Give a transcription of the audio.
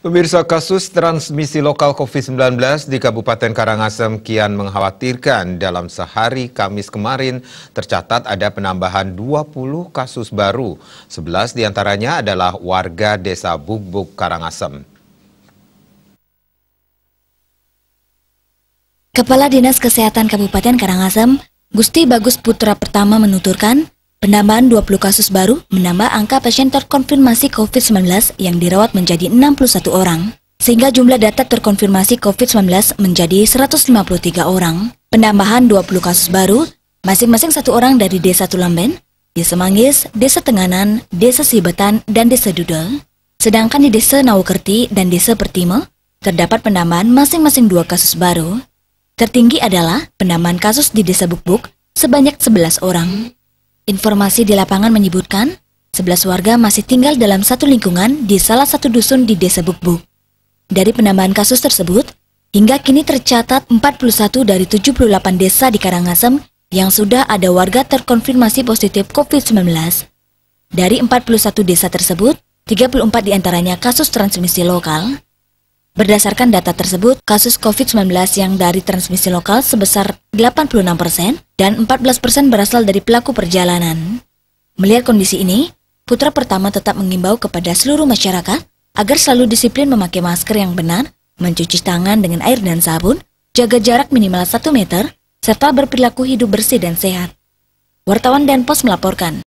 Pemirsa kasus transmisi lokal COVID-19 di Kabupaten Karangasem kian mengkhawatirkan. Dalam sehari Kamis kemarin tercatat ada penambahan 20 kasus baru. 11 diantaranya adalah warga desa Bubuk Karangasem. Kepala Dinas Kesehatan Kabupaten Karangasem, Gusti Bagus Putra Pertama menuturkan, Penambahan 20 kasus baru menambah angka pasien terkonfirmasi COVID-19 yang dirawat menjadi 61 orang, sehingga jumlah data terkonfirmasi COVID-19 menjadi 153 orang. Penambahan 20 kasus baru, masing-masing satu orang dari Desa Tulamben, Desa Manggis, Desa Tenganan, Desa Sibetan, dan Desa Dudel. Sedangkan di Desa Naukerti dan Desa Pertimo, terdapat penambahan masing-masing dua kasus baru. Tertinggi adalah penambahan kasus di Desa Bukbuk sebanyak 11 orang. Informasi di lapangan menyebutkan, 11 warga masih tinggal dalam satu lingkungan di salah satu dusun di Desa Bukbuk. Dari penambahan kasus tersebut, hingga kini tercatat 41 dari 78 desa di Karangasem yang sudah ada warga terkonfirmasi positif COVID-19. Dari 41 desa tersebut, 34 diantaranya kasus transmisi lokal. Berdasarkan data tersebut, kasus COVID-19 yang dari transmisi lokal sebesar 86 persen, dan 14% berasal dari pelaku perjalanan. Melihat kondisi ini, Putra Pertama tetap mengimbau kepada seluruh masyarakat agar selalu disiplin memakai masker yang benar, mencuci tangan dengan air dan sabun, jaga jarak minimal 1 meter, serta berperilaku hidup bersih dan sehat. Wartawan dan pos melaporkan.